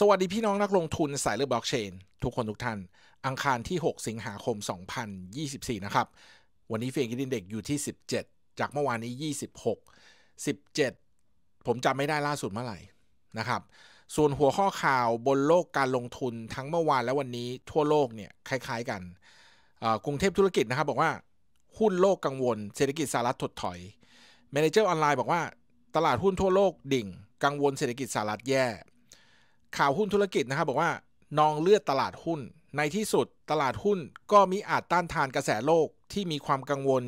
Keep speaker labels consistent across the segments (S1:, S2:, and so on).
S1: สวัสดีพี่น้องนักลงทุนสายเลือบล็อกเชนทุกคนทุกท่าน อังคารที่ 6 สิงหาคม 2024 นะครับ วันนี้เฟียงกินเด็กอยู่ที่ 17 จากเมื่อวานนี้ 26 17 ผมจำไม่ได้ล่าสุดเมื่อไหร่นะครับส่วนหัวข้อข่าวบนโลกการลงทุนทั้งเมื่อวานและวันนี้ทั่วโลกเนี่ยคล้ายๆกัน กรุงเทพธุรกิจนะครับบอกว่าหุ้นโลกกังวลเศรษฐกิจสหรัฐถดถอยเมนเจอร์ออนไลน์บอกว่าตลาดหุ้นทั่วโลกดิ่งกังวลเศรษฐกิจสหรัฐแย่ข่าวหุ้นธุรกิจนะครับ บอกว่านองเลือดตลาดหุ้น ในที่สุดตลาดหุ้นก็มีอาจต้านทานกระแสโลกที่มีความกังวล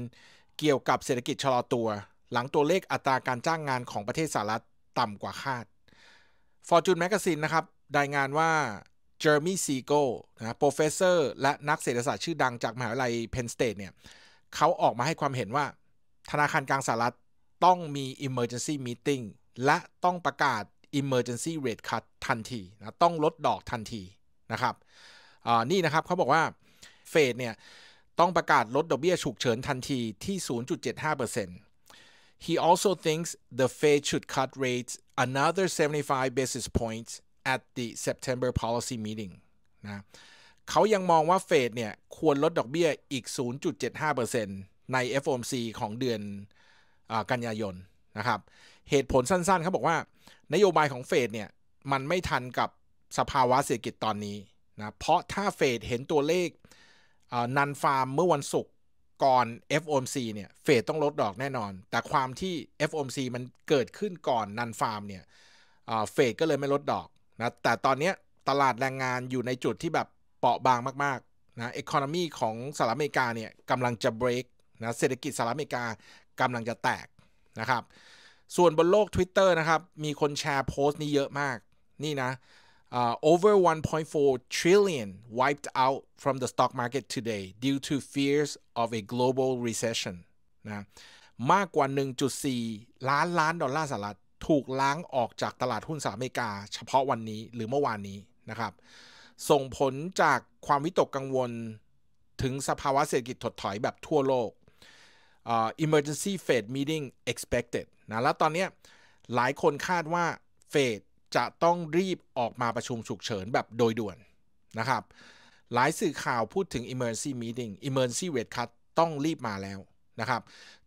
S1: เกี่ยวกับเศรษฐกิจชะลอตัว หลังตัวเลขอัตราการจ้างงานของประเทศสหรัฐต่ำกว่าคาด Fortune Magazine นะครับรายงานว่าเจอร์มี e ซีโก้นะโปรเฟสเซอร์และนักเศรษฐศาสตร์ชื่อดังจากมหาวิทยาลัยเพนสเต e เนี่ยเขาออกมาให้ความเห็นว่า ธนาคารกลางสหรัฐต้องมี Emergency Meeting และต้องประกาศ emergency rate cut ทันทีนะต้องลดดอกทันทีนะครับนี่นะครับเขาบอกว่าเฟดเนี่ยต้องประกาศลดดอกเบี้ย ฉุกเฉินทันทีที่ 0.75% He also thinks the Fed should cut rates another 75 basis points at the September policy meeting นะเขายังมองว่าเฟดเนี่ยควรลดดอกเบี้ยอีก 0.75%ใน FOMC ของเดือนอกันยายนะครับเหตุผลสั้นๆเขาบอกว่า นโยบายของเฟดเนี่ยมันไม่ทันกับสภาวะเศรษฐกิจตอนนี้นะเพราะถ้าเฟดเห็นตัวเลขนันฟาร์มเมื่อวันศุกร์ก่อน FOMC เนี่ยเฟดต้องลดดอกแน่นอน แต่ความที่ FOMC มันเกิดขึ้นก่อนนันฟาร์มเนี่ยเฟดก็เลยไม่ลดดอกนะแต่ตอนนี้ตลาดแรงงานอยู่ในจุดที่แบบเปราะบางมากๆนะเอคอนมีของสหรัฐอเมริกาเนี่ยกำลังจะเบรกนะเศรษฐกิจสหรัฐอเมริกากำลังจะแตกนะครับส่วนบนโลก Twitter นะครับมีคนแชร์โพสต์นี้เยอะมากนี่นะ uh, over 1.4 trillion wiped out from the stock market today due to fears of a global recession นะมากกว่า 1.4 ล้านล้านดอลลาร์สหรัฐถูกล้างออกจากตลาด หุ้นสหรัฐอเมริกา เฉพาะวันนี้หรือเมื่อวานนี้นะครับส่งผลจากความ วิตกกังวลถึงสภาวะเศรษฐกิจถดถอยแบบทั่วโลก uh, emergency Fed meeting expected นะ แล้วตอนนี้หลายคนคาดว่าเฟดจะต้องรีบออกมาประชุมฉุกเฉินแบบโดยด่วนนะครับหลายสื่อข่าวพูดถึง emergency meeting emergency rate cut ต้องรีบมาแล้วนะครับ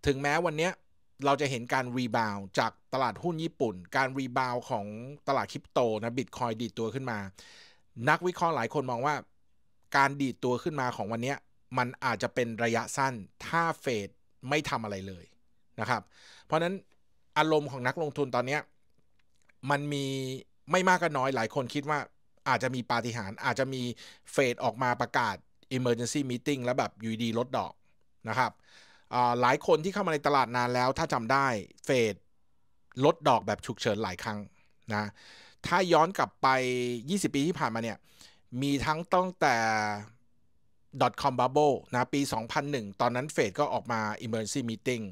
S1: ถึงแม้วันนี้เราจะเห็นการรีบาวจากตลาดหุ้นญี่ปุ่น การรีบาวของตลาดคริปโตนะบิตคอยดีดตัวขึ้นมา นักวิเคราะห์หลายคนมองว่าการดีดตัวขึ้นมาของวันนี้มันอาจจะเป็นระยะสั้นถ้าเฟดไม่ทำอะไรเลยนะครับ เพราะนั้นอารมณ์ของนักลงทุนตอนนี้มันมีไม่มากก็น้อยหลายคนคิดว่าอาจจะมีปาฏิหาริย์อาจจะมีเฟดออกมาประกาศ Emergency Meeting แล้วแบบอยู่ดีลดดอกนะครับหลายคนที่เข้ามาในตลาดนานแล้วถ้าจำได้เฟดลดดอกแบบฉุกเฉินหลายครั้งนะถ้าย้อนกลับไป 20 ปีที่ผ่านมาเนี่ยมีทั้งตั้งแต่ .com bubble นะปี 2001 ตอนนั้นเฟดก็ออกมา emergency meeting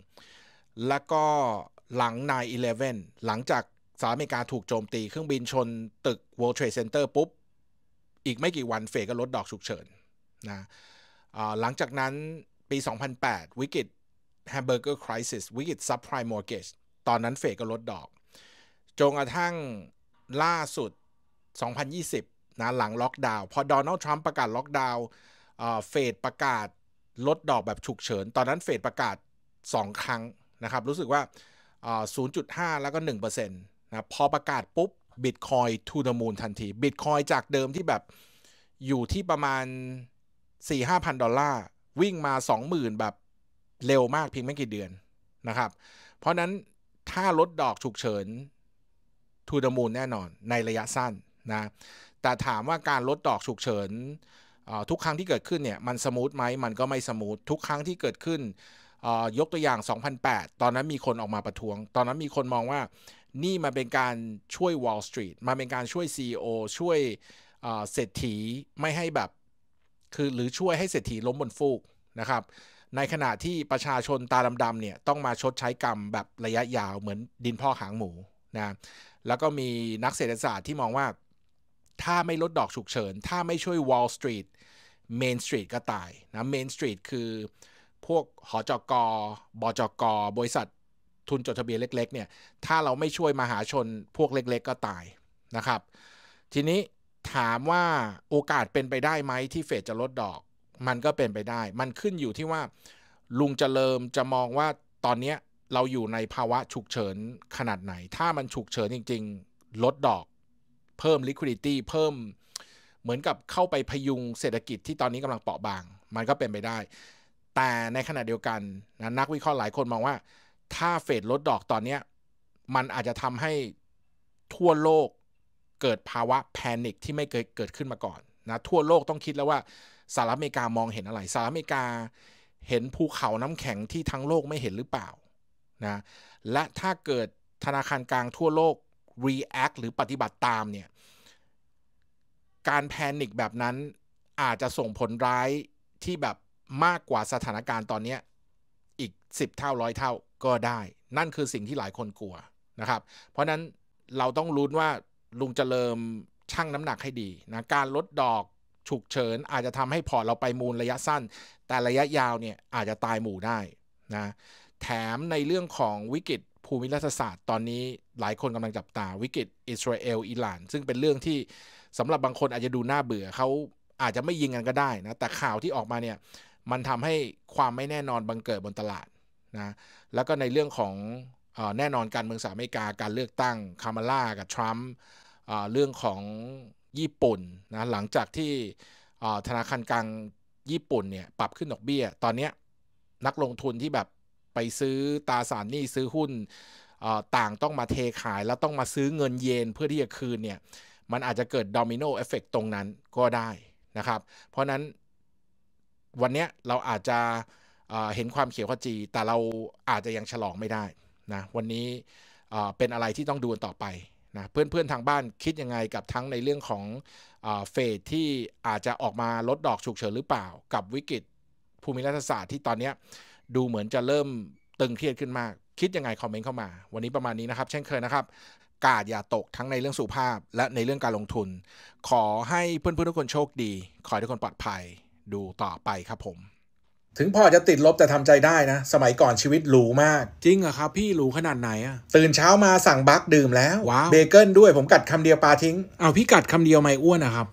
S1: แล้วก็หลัง 9-11 หลังจากสหรัฐอเมริกาถูกโจมตีเครื่องบินชนตึก World Trade Center ปุ๊บ อีกไม่กี่วันเฟดก็ลดดอกฉุกเฉินนะหลังจากนั้นปี 2008 วิกฤต Hamburger Crisis วิกฤต Subprime Mortgage ตอนนั้นเฟดก็ลดดอก จนกระทั่งล่าสุด 2020นะหลังล็อกดาวน์พอโดนัลด์ทรัมป์ประกาศล็อกดาวน์เฟดประกาศลดดอกแบบฉุกเฉิน ตอนนั้นเฟดประกาศ 2 ครั้งนะครับ รู้สึกว่า 0.5 แล้วก็1%นะพอประกาศปุ๊บบิตคอยทูดมูลทันทีบิตคอยจากเดิมที่แบบอยู่ที่ประมาณ 4-5,000 ดอลลาร์ วิ่งมา 20,000 แบบเร็วมากเพียงไม่กี่เดือนนะครับ เพราะนั้นถ้าลดดอกฉุกเฉินทูดมูลแน่นอนในระยะสั้นนะ แต่ถามว่าการลดดอกฉุกเฉินทุกครั้งที่เกิดขึ้นเนี่ยมันสมูทไหมมันก็ไม่สมูททุกครั้งที่เกิดขึ้น ยกตัวอย่าง 2008 ตอนนั้นมีคนออกมาประท้วง ตอนนั้นมีคนมองว่านี่มันเป็นการช่วย Wall Street มาเป็นการช่วย CEO ช่วยเศรษฐีไม่ให้แบบ คือหรือช่วยให้เศรษฐีล้มบนฟูกนะครับในขณะที่ประชาชนตาดำๆเนี่ยต้องมาชดใช้กรรมแบบระยะยาวเหมือนดินพ่อหางหมูนะแล้วก็มีนักเศรษฐศาสตร์ที่มองว่าถ้าไม่ลดดอกฉุกเฉินถ้าไม่ช่วย Wall Street เมนสตรีทก็ตายนะเมนสตรีทคือพวกหอจกบจกบริษัททุนจดทะเบียนเล็กๆเนี่ยถ้าเราไม่ช่วยมหาชนพวกเล็กๆก็ตายนะครับ ทีนี้ถามว่าโอกาสเป็นไปได้ไหมที่เฟดจะลดดอกมันก็เป็นไปได้ มันขึ้นอยู่ที่ว่าลุงจเจริญจะมองว่าตอนนี้เราอยู่ในภาวะฉุกเฉินขนาดไหน ถ้ามันฉุกเฉินจริงๆ ลดดอก เพิ่ม liquidity เพิ่มเหมือนกับเข้าไปพยุงเศรษฐกิจที่ตอนนี้กำลังเปราะบาง มันก็เป็นไปได้ แต่ในขณะเดียวกันนะนักวิเคราะห์หลายคนมองว่า ถ้าเฟดลดดอกตอนนี้มันอาจจะทำให้ทั่วโลกเกิดภาวะแพนิคที่ไม่เคยเกิดขึ้นมาก่อนนะทั่วโลกต้องคิดแล้วว่าสหรัฐอเมริกามองเห็นอะไรสหรัฐอเมริกาเห็นภูเขาน้ำแข็งที่ทั้งโลกไม่เห็นหรือเปล่านะและถ้าเกิดธนาคารกลางทั่วโลก react หรือปฏิบัติตามเนี่ยการแพนิคแบบนั้นอาจจะส่งผลร้ายที่แบบมากกว่าสถานการณ์ตอนนี้อีก 10 เท่าร้อยเท่าก็ได้ นั่นคือสิ่งที่หลายคนกลัวนะครับ เพราะนั้นเราต้องรู้ว่า ลุงจเจริญชั่งน้ำหนักให้ดีนะ การลดดอก ฉุกเฉิน อาจจะทำให้พอเราไปมูลระยะสั้น แต่ระยะยาวเนี่ยอาจจะตายหมู่ได้นะ แถมในเรื่องของวิกฤต ภูมิรัฐศาสตร์ตอนนี้หลายคนกำลังจับตาวิกฤตอิสราเอลอิหร่านซึ่งเป็นเรื่องที่สำหรับบางคนอาจจะดูน่าเบื่อเขาอาจจะไม่ยิงกันก็ได้นะแต่ข่าวที่ออกมาเนี่ยมันทำให้ความไม่แน่นอนบังเกิดบนตลาดนะแล้วก็ในเรื่องของแน่นอนการเมืองสหรัฐอเมริกาการเลือกตั้งคามาล่ากับทรัมป์เรื่องของญี่ปุ่นนะหลังจากที่ธนาคารกลางญี่ปุ่นเนี่ยปรับขึ้นดอกเบี้ย ตอนนี้นักลงทุนที่แบบไปซื้อตราสารหนี้ซื้อหุ้นต่างต้องมาเทขาย แล้วต้องมาซื้อเงินเยนเพื่อที่จะคืนเนี่ยมันอาจจะเกิดดอมิโนเอฟเฟกตรงนั้นก็ได้นะครับ เพราะนั้นวันนี้เราอาจจะเห็นความเขียวขจี แต่เราอาจจะยังฉลองไม่ได้นะวันนี้เป็นอะไรที่ต้องดูต่อไปนะเพื่อนๆทางบ้านคิดยังไงกับทั้งในเรื่องของเฟดที่อาจจะออกมาลดดอกฉุกเฉินหรือเปล่ากับวิกฤตภูมิรัฐศาสตร์ที่ตอนนี้ดูเหมือนจะเริ่มตึงเครียดขึ้นมากคิดยังไงคอมเมนต์เข้ามา วันนี้ประมาณนี้นะครับ เช่นเคยนะครับกาดอย่าตกทั้งในเรื่องสุภาพและในเรื่องการลงทุน ขอให้เพื่อนๆทุกคนโชคดี ขอให้ทุกคนปลอดภัย ดูต่อไปครับผม ถึงพอจะติดลบแต่ทำใจได้นะ สมัยก่อนชีวิตหรูมากจริงอะครับ พี่หรูขนาดไหนอะตื่นเช้ามาสั่งบัคดื่มแล้วว้าวเบเกิลด้วย ผมกัดคำเดียวปลาทิ้งเอาพี่กัดคำเดียวไม่อ้วนนะครับ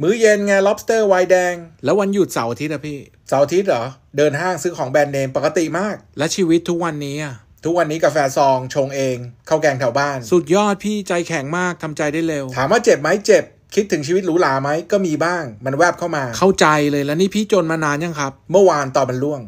S1: มื้อเย็นไง lobster ไวน์แดงแล้ววันหยุดเสาร์อาทิตย์อะพี่ เสาร์อาทิตย์เหรอเดินห้างซื้อของแบรนด์เนมปกติมาก และชีวิตทุกวันนี้อะทุกวันนี้กาแฟซอง ชงเองเข้าแกงแถวบ้าน สุดยอดพี่ใจแข็งมากทำใจได้เร็ว ถามว่าเจ็บไหมเจ็บ คิดถึงชีวิตหรูหราไหมก็มีบ้าง มันแวบเข้ามา เข้าใจเลยแล้วนี่พี่จนมานานยังครับ เมื่อวานตอนมันล่วง